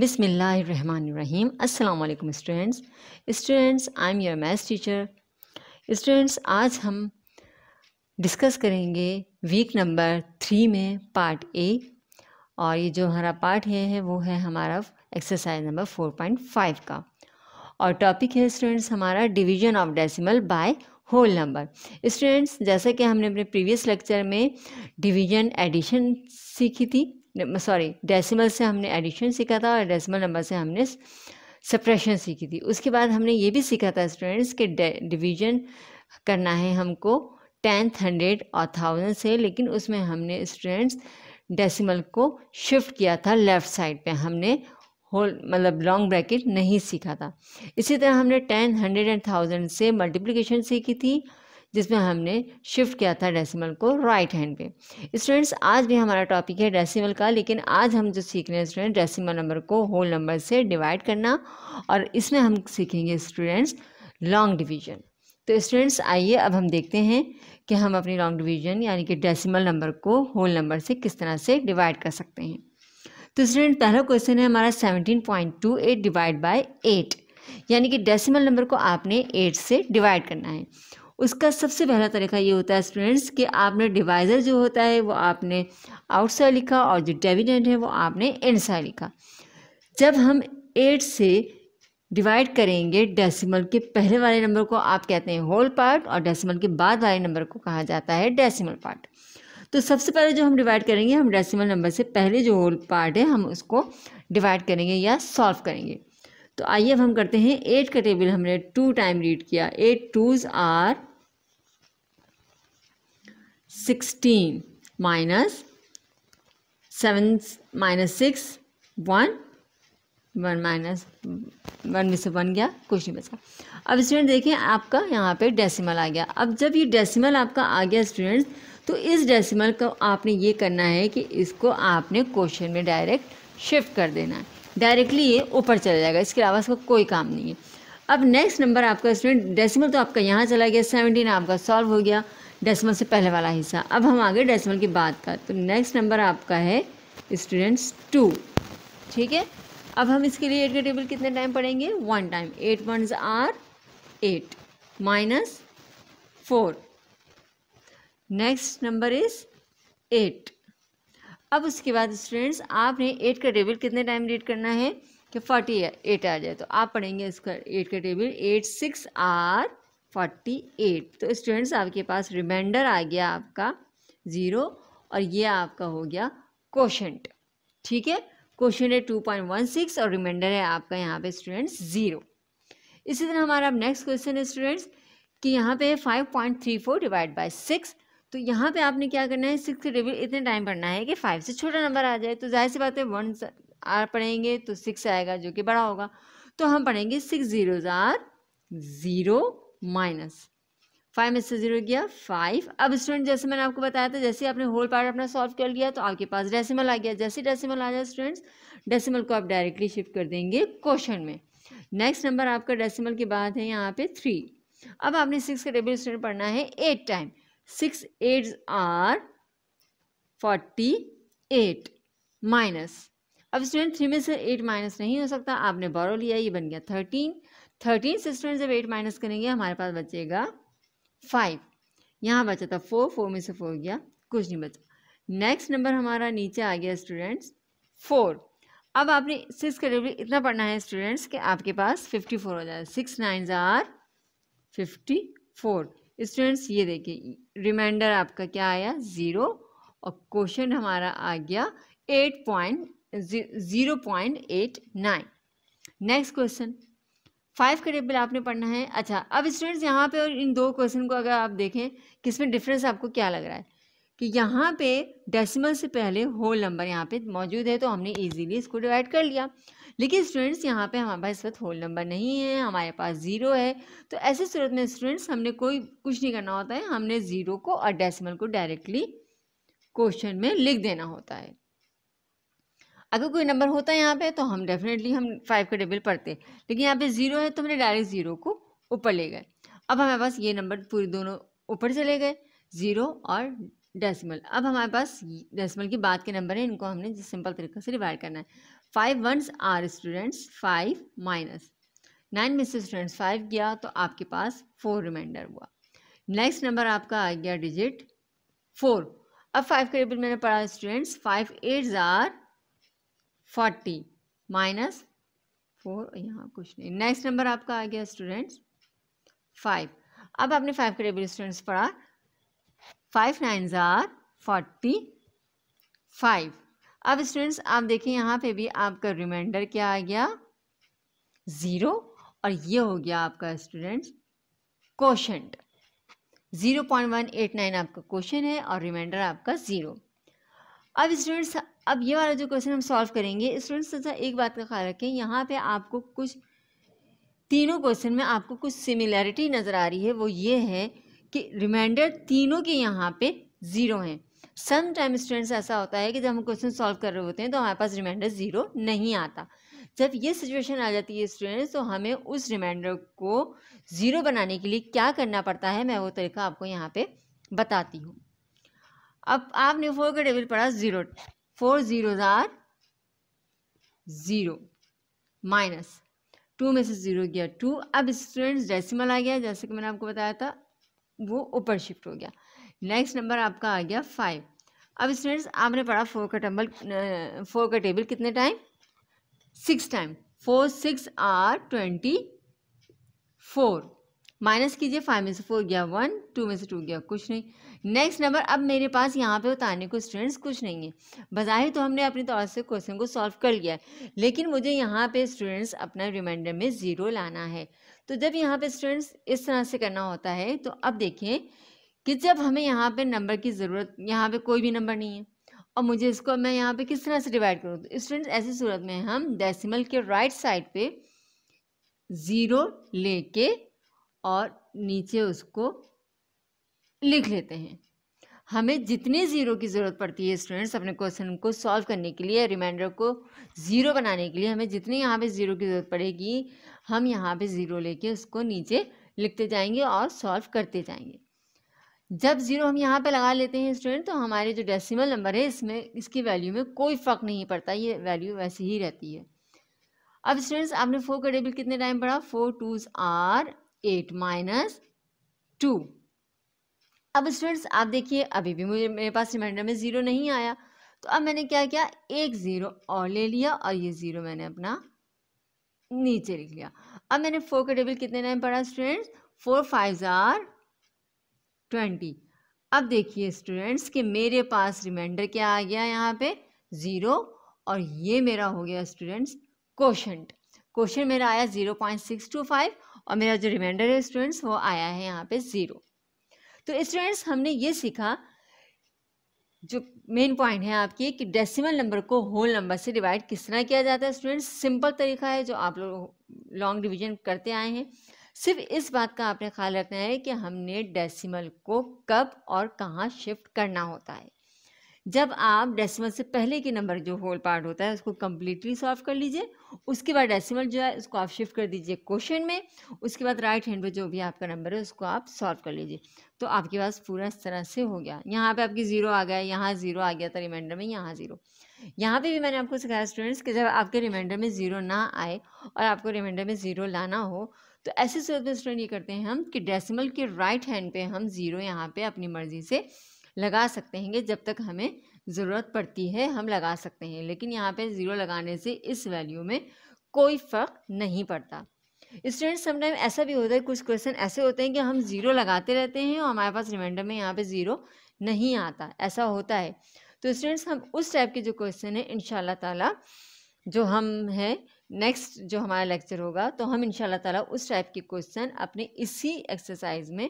बिसमीम अल्लाम students students I am your math teacher students आज हम डिस्कस करेंगे वीक नंबर थ्री में पार्ट ए और ये जो हमारा पार्ट है, है वो है हमारा exercise number four point five का और टॉपिक है स्टूडेंट्स हमारा division of decimal by whole number students जैसा कि हमने अपने प्रीवियस लेक्चर में डिवीजन एडिशन सीखी थी सॉरी डेसिमल से हमने एडिशन सीखा था और डेसिमल नंबर से हमने सप्रेशन सीखी थी उसके बाद हमने ये भी सीखा था स्टूडेंट्स कि डिवीजन करना है हमको टेंथ हंड्रेड और थाउजेंड से लेकिन उसमें हमने स्टूडेंट्स डेसिमल को शिफ्ट किया था लेफ़्ट साइड पे हमने होल मतलब लॉन्ग ब्रैकेट नहीं सीखा था इसी तरह हमने टेन हंड्रेड एंड थाउजेंड से मल्टीप्लिकेशन सीखी थी जिसमें हमने शिफ्ट किया था डेसिमल को राइट हैंड पे स्टूडेंट्स आज भी हमारा टॉपिक है डेसिमल का लेकिन आज हम जो सीख रहे हैं स्टूडेंट डेसिमल नंबर को होल नंबर से डिवाइड करना और इसमें हम सीखेंगे स्टूडेंट्स लॉन्ग डिवीजन तो स्टूडेंट्स आइए अब हम देखते हैं कि हम अपनी लॉन्ग डिवीजन यानी कि डेसिमल नंबर को होल नंबर से किस तरह से डिवाइड कर सकते हैं तो स्टूडेंट पहला क्वेश्चन है हमारा seventeen point two eight divide by eight यानी कि डेसिमल नंबर को आपने एट से डिवाइड करना है उसका सबसे पहला तरीका ये होता है स्टूडेंट्स कि आपने डिवाइज़र जो होता है वो आपने आउटसाइड लिखा और जो डेविडेंट है वो आपने इनसाइड लिखा जब हम एट से डिवाइड करेंगे डेसिमल के पहले वाले नंबर को आप कहते हैं होल पार्ट और डेसिमल के बाद वाले नंबर को कहा जाता है डेसिमल पार्ट तो सबसे पहले जो हम डिवाइड करेंगे हम डेसिमल नंबर से पहले जो होल पार्ट है हम उसको डिवाइड करेंगे या सॉल्व करेंगे तो आइए अब हम करते हैं एट का टेबल हमने टू टाइम रीड किया eight twos are 16 minus seven minus six one one minus one में से 1 गया कुछ नहीं बचा अब स्टूडेंट देखें आपका यहाँ पे डेसिमल आ गया अब जब ये डेसिमल आपका आ गया स्टूडेंट्स तो इस डेसिमल को आपने ये करना है कि इसको आपने क्वेश्चन में डायरेक्ट शिफ्ट कर देना है डायरेक्टली ये ऊपर चला जाएगा इसके अलावा इसका कोई काम नहीं है अब नेक्स्ट नंबर आपका स्टूडेंट डेसिमल तो आपका यहाँ चला गया सेवनटीन आपका सॉल्व हो गया डेसिमल से पहले वाला हिस्सा अब हम आगे डेसिमल की बात कर तो नेक्स्ट नंबर आपका है स्टूडेंट्स टू ठीक है अब हम इसके लिए एट का टेबल कितने टाइम पढ़ेंगे one time eight one are eight minus four next number is eight अब उसके बाद स्टूडेंट्स आपने एट का टेबल कितने टाइम रीड करना है कि फोर्टी एट आ जाए तो आप पढ़ेंगे इसका एट का table eight six are forty eight तो स्टूडेंट्स आपके पास रिमाइंडर आ गया आपका ज़ीरो और ये आपका हो गया क्वेश्चन ठीक है क्वेश्चन है टू पॉइंट वन सिक्स और रिमाइंडर है आपका यहाँ पे स्टूडेंट्स ज़ीरो इसी तरह हमारा नेक्स्ट क्वेश्चन है स्टूडेंट्स कि यहाँ पे five point three four divide by six तो यहाँ पे आपने क्या करना है सिक्स से इतने टाइम पढ़ना है कि फाइव से छोटा नंबर आ जाए तो जाहिर सी बात है वन आर पढ़ेंगे तो सिक्स आएगा जो कि बड़ा होगा तो हम पढ़ेंगे six zero are zero minus five में से जीरो गया फाइव अब स्टूडेंट जैसे मैंने आपको बताया था जैसे आपने होल पार्ट अपना सॉल्व कर लिया तो आपके पास डेसिमल आ गया जैसे डेसिमल आ जाए स्टूडेंट्स डेसिमल को आप डायरेक्टली शिफ्ट कर देंगे क्वेश्चन में नेक्स्ट नंबर आपका डेसिमल के बाद है यहाँ पे थ्री अब आपने सिक्स का टेबल स्टूडेंट पढ़ना है eight time six eight are forty eight minus अब स्टूडेंट थ्री में से एट माइनस नहीं हो सकता आपने बॉरो लिया ये बन गया थर्टीन थर्टीन स्टूडेंट जब एट माइनस करेंगे हमारे पास बचेगा फाइव यहाँ बचा था फोर फोर में से फोर गया कुछ नहीं बचा नेक्स्ट नंबर हमारा नीचे आ गया स्टूडेंट्स फोर अब आपने सिक्स के डिग्री इतना पढ़ना है स्टूडेंट्स कि आपके पास फिफ्टी फोर हो जाए six nine are fifty four students ये देखिए रिमाइंडर आपका क्या आया ज़ीरो और क्वेश्चन हमारा आ गया eight point zero point eight nine next question five के टेबल आपने पढ़ना है अच्छा अब स्टूडेंट्स यहाँ पे और इन दो क्वेश्चन को अगर आप देखें कि इसमें डिफरेंस आपको क्या लग रहा है कि यहाँ पे डेसिमल से पहले होल नंबर यहाँ पे मौजूद है तो हमने इजीली इसको डिवाइड कर लिया लेकिन स्टूडेंट्स यहाँ पे हमारे पास इस वक्त होल नंबर नहीं है हमारे पास ज़ीरो है तो ऐसे सूरत में स्टूडेंट्स हमने कोई कुछ नहीं करना होता है हमने ज़ीरो को और डेसिमल को डायरेक्टली क्वेश्चन में लिख देना होता है अगर कोई नंबर होता है यहाँ पे तो हम डेफिनेटली हम फाइव का टेबल पढ़ते लेकिन यहाँ पे ज़ीरो है तो हमने डायरेक्ट ज़ीरो को ऊपर ले गए अब हमारे पास ये नंबर पूरे दोनों ऊपर चले गए ज़ीरो और डेसिमल अब हमारे पास डेसिमल की बात के नंबर हैं इनको हमने सिंपल तरीके से डिवाइड करना है five ones are students five minus nine miss students five गया तो आपके पास फोर रिमाइंडर हुआ नेक्स्ट नंबर आपका आ गया डिजिट फोर अब फाइव के टेबल मैंने पढ़ा students five eights are forty minus four यहाँ कुछ नहीं नेक्स्ट नंबर आपका आ गया स्टूडेंट्स फाइव अब आपने फाइव के टेबल स्टूडेंट्स पढ़ा five nine are forty five अब स्टूडेंट्स आप देखें यहाँ पे भी आपका रिमाइंडर क्या आ गया ज़ीरो और ये हो गया आपका students question zero point one eight nine आपका क्वेश्चन है और रिमाइंडर आपका ज़ीरो अब स्टूडेंट्स अब ये वाला जो क्वेश्चन हम सॉल्व करेंगे स्टूडेंट्स जैसा एक बात का ख्याल रखें यहाँ पे आपको कुछ तीनों क्वेश्चन में आपको कुछ सिमिलैरिटी नज़र आ रही है वो ये है कि रिमाइंडर तीनों के यहाँ पे ज़ीरो हैं सम टाइम स्टूडेंट्स ऐसा होता है कि जब हम क्वेश्चन सॉल्व कर रहे होते हैं तो हमारे पास रिमाइंडर ज़ीरो नहीं आता जब ये सिचुएशन आ जाती है स्टूडेंट्स तो हमें उस रिमाइंडर को ज़ीरो बनाने के लिए क्या करना पड़ता है मैं वो तरीका आपको यहाँ पर बताती हूँ अब आपने फोर का टेबल पढ़ा zero four zero are zero minus two में से ज़ीरो गया टू अब स्टूडेंट्स डेसिमल आ गया जैसे कि मैंने आपको बताया था वो ऊपर शिफ्ट हो गया नेक्स्ट नंबर आपका आ गया फाइव अब स्टूडेंट्स आपने पढ़ा फोर का टेबल फोर का टेबल कितने time six time four six are twenty four minus कीजिए फाइव में से फोर गया वन टू में से टू गया कुछ नहीं नेक्स्ट नंबर अब मेरे पास यहाँ पे उतारने को स्टूडेंट्स कुछ नहीं है बज़ाहिर तो हमने अपनी तौर से क्वेश्चन को सॉल्व कर लिया है लेकिन मुझे यहाँ पे स्टूडेंट्स अपना रिमाइंडर में ज़ीरो लाना है तो जब यहाँ पे स्टूडेंट्स इस तरह से करना होता है तो अब देखें कि जब हमें यहाँ पे नंबर की ज़रूरत यहाँ पे कोई भी नंबर नहीं है और मुझे इसको मैं यहाँ पे किस तरह से डिवाइड करूँ तो स्टूडेंट्स ऐसी सूरत में हम डेसिमल के राइट साइड पे ज़ीरो लेके और नीचे उसको लिख लेते हैं हमें जितने ज़ीरो की ज़रूरत पड़ती है स्टूडेंट्स अपने क्वेश्चन को सॉल्व करने के लिए रिमाइंडर को ज़ीरो बनाने के लिए हमें जितने यहाँ पे ज़ीरो की ज़रूरत पड़ेगी हम यहाँ पे ज़ीरो लेके उसको नीचे लिखते जाएंगे और सॉल्व करते जाएंगे जब ज़ीरो हम यहाँ पे लगा लेते हैं स्टूडेंट तो हमारे जो डेसिमल नंबर है इसमें इसकी वैल्यू में कोई फ़र्क नहीं पड़ता ये वैल्यू वैसे ही रहती है अब स्टूडेंट्स आपने फोर का टेबल कितने टाइम पढ़ा four twos are eight minus two अब स्टूडेंट्स आप देखिए अभी भी मुझे मेरे पास रिमाइंडर में ज़ीरो नहीं आया तो अब मैंने क्या किया एक ज़ीरो और ले लिया और ये ज़ीरो मैंने अपना नीचे लिख लिया अब मैंने फोर का टेबल कितने टाइम पढ़ा students four five are twenty अब देखिए स्टूडेंट्स कि मेरे पास रिमाइंडर क्या आ गया यहाँ पे ज़ीरो और ये मेरा हो गया स्टूडेंट्स क्वेश्चन क्वेश्चन मेरा आया zero point six two five और मेरा जो रिमाइंडर है स्टूडेंट्स वो आया है यहाँ पे ज़ीरो तो स्टूडेंट्स हमने ये सीखा जो मेन पॉइंट है आपकी कि डेसिमल नंबर को होल नंबर से डिवाइड किस तरह किया जाता है स्टूडेंट्स सिंपल तरीका है जो आप लोग लॉन्ग डिवीजन करते आए हैं सिर्फ इस बात का आपने ख्याल रखना है कि हमने डेसिमल को कब और कहाँ शिफ्ट करना होता है जब आप डेसिमल से पहले के नंबर जो होल पार्ट होता है उसको कम्प्लीटली सॉल्व कर लीजिए उसके बाद डेसिमल जो है उसको आप शिफ्ट कर दीजिए क्वेश्चन में उसके बाद राइट हैंड पर जो भी आपका नंबर है उसको आप सॉल्व कर लीजिए तो आपके पास पूरा इस तरह से हो गया यहाँ पे आपकी ज़ीरो आ गया यहाँ ज़ीरो आ गया था तो रिमाइंडर में यहाँ ज़ीरो यहाँ पे भी मैंने आपको सिखाया स्टूडेंट्स कि जब आपके रिमाइंडर में ज़ीरो ना आए और आपको रिमाइंडर में ज़ीरो लाना हो तो ऐसी सूरत में स्टूडेंट ये करते हैं हम कि डेसिमल के राइट हैंड पे हम ज़ीरो यहाँ पे अपनी मर्ज़ी से लगा सकते हैं जब तक हमें ज़रूरत पड़ती है हम लगा सकते हैं लेकिन यहाँ पे ज़ीरो लगाने से इस वैल्यू में कोई फ़र्क नहीं पड़ता स्टूडेंट्स समटाइम ऐसा भी होता है कुछ क्वेश्चन ऐसे होते हैं कि हम ज़ीरो लगाते रहते हैं और हमारे पास रिमाइंडर में यहाँ पे ज़ीरो नहीं आता ऐसा होता है तो स्टूडेंट्स हम उस टाइप के जो क्वेश्चन है इन ताला जो हम हैं नेक्स्ट जो हमारा लेक्चर होगा तो हम इन ताला उस टाइप के क्वेश्चन अपने इसी एक्सरसाइज में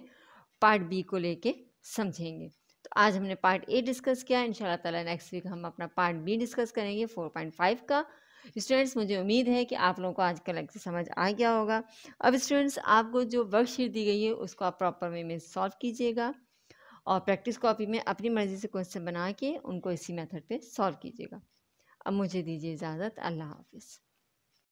पार्ट बी को लेके समझेंगे तो आज हमने पार्ट ए डिस्कस किया इन ताला नेक्स्ट वीक हम अपना पार्ट बी डिस्कस करेंगे फोर पॉइंट फाइव का स्टूडेंट्स मुझे उम्मीद है कि आप लोगों को आज का लेक्चर समझ आ गया होगा अब स्टूडेंट्स आपको जो वर्कशीट दी गई है उसको आप प्रॉपर वे में सॉल्व कीजिएगा और प्रैक्टिस कॉपी में अपनी मर्ज़ी से क्वेश्चन बना के उनको इसी मेथड पे सॉल्व कीजिएगा अब मुझे दीजिए इजाज़त अल्लाह हाफिज़